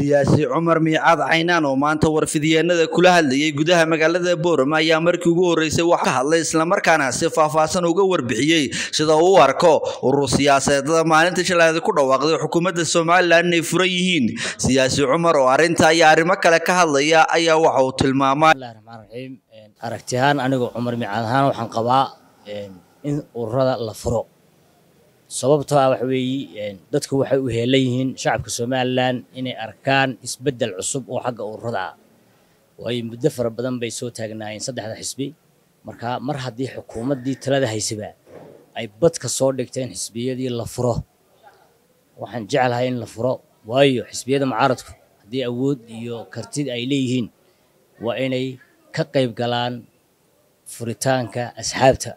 siyaasi cumar miicaad caynaan oo maanta warfidyeennada kula hadlayay gudaha magaalada boorama ayaa markii ugu horreysay wax ka hadlay islamarkaana si faahfaahsan uga warbixiyey sida uu u arko urur siyaasadeeda maalinta shalaadi ku dhawaaqday xukuumadda somalilan inay furan yihiin siyaasi cumar oo arrinta ayaa arrimo kale ka hadlaya ayaa waxa uu tilmaamay aragti ahaan anigoo cumar miicaad ahaan waxaan qabaa in ururada la furo sababtoo ah waxa dadku waxay u heelan yihiin shacabka somalilan inay arkaan isbeddel cusub oo xagga ururada ah waayo muddo fara badan bay soo taagnaayeen saddexda xisbi marka mar haddii xukuumaddii talada haysaba ay badka soo dhigteen xisbiyadii la furo waxaan jeclahay in la furo waayo xisbiyada mucaaradku haddii awood iyo kartid ay leeyihiin waa inay ka qayb galaan furitaanka asxaabta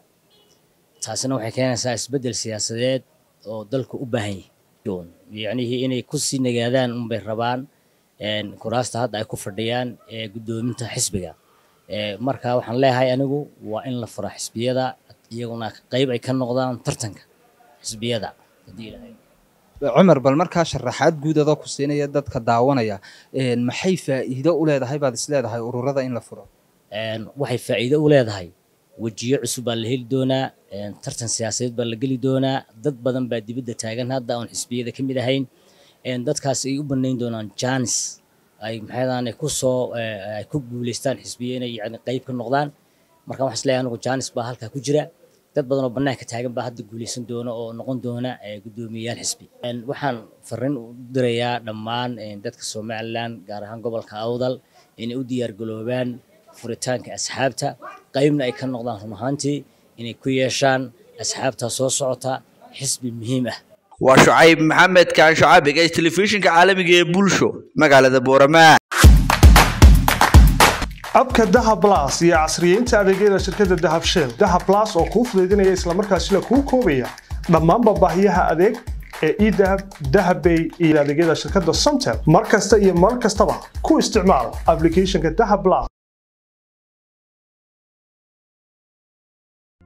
taasina waxay keenaysaa isbeddel siyaasadeed oo dalku u baahan yahay yacnihii inay ku sii nagaadaan unbay rabaan kuraasta hadda ay ku fadhiyaan ee guddoominta xisbiga marka waxaan leeyahay anigu waa in la fura xisbiyada iyaguna qeyb ay ka noqdaan tartanka xisbiyada cumar bal markaa sharaxaad guud adoo ku siinaya dadka daawanaya maxay faa'iido u leedahay baad isleedahay ururada in la furo waxay faa'iido u leedahay wejiyo cusub baa la heli doonaa tartan siyaasadeed baa la geli doonaa dad badan baa dibadda taagan hadda oon xisbiyada ka mid ahayn dadkaas ay u banayn doonaan janis ay maxaydaan ku ay ku eh, guulaystaan xisbiya inay yani qayb ka noqdaan marka waxaan isleeyahay anigu janis baa halkaa ku jira dad badan oo bannaanka taagan baa hadda guulaysan doona oo noqon doona eh, guddoomiyayaal xisbi waxaan fariin u dirayaa dhammaan dadka somaliland gaar ahaan gobolka awdal inay u diyaargaloobaan furitaanka asxaabta qaybna ay ka noqdaan run ahaantii inay ku yeeshaan asxaabtaa soo socota xisbi muhiim ah waa shucayb maxamed kaan shacabig ee telefishinka caalamiga ee bulsho magaalada booramaa abka dahab las iyo casriyeynta adeegyada shirkadda dahabsheel dahab las oo kuu fudaydinaya islamarkaasila kuu koobaya dhammaanba baahiyaha adeeg ee edahab dahabbay iyo adeegyada shirkadda somtel mar kasta iyo mar kastaba ku isticmaal aplicathonka dahab las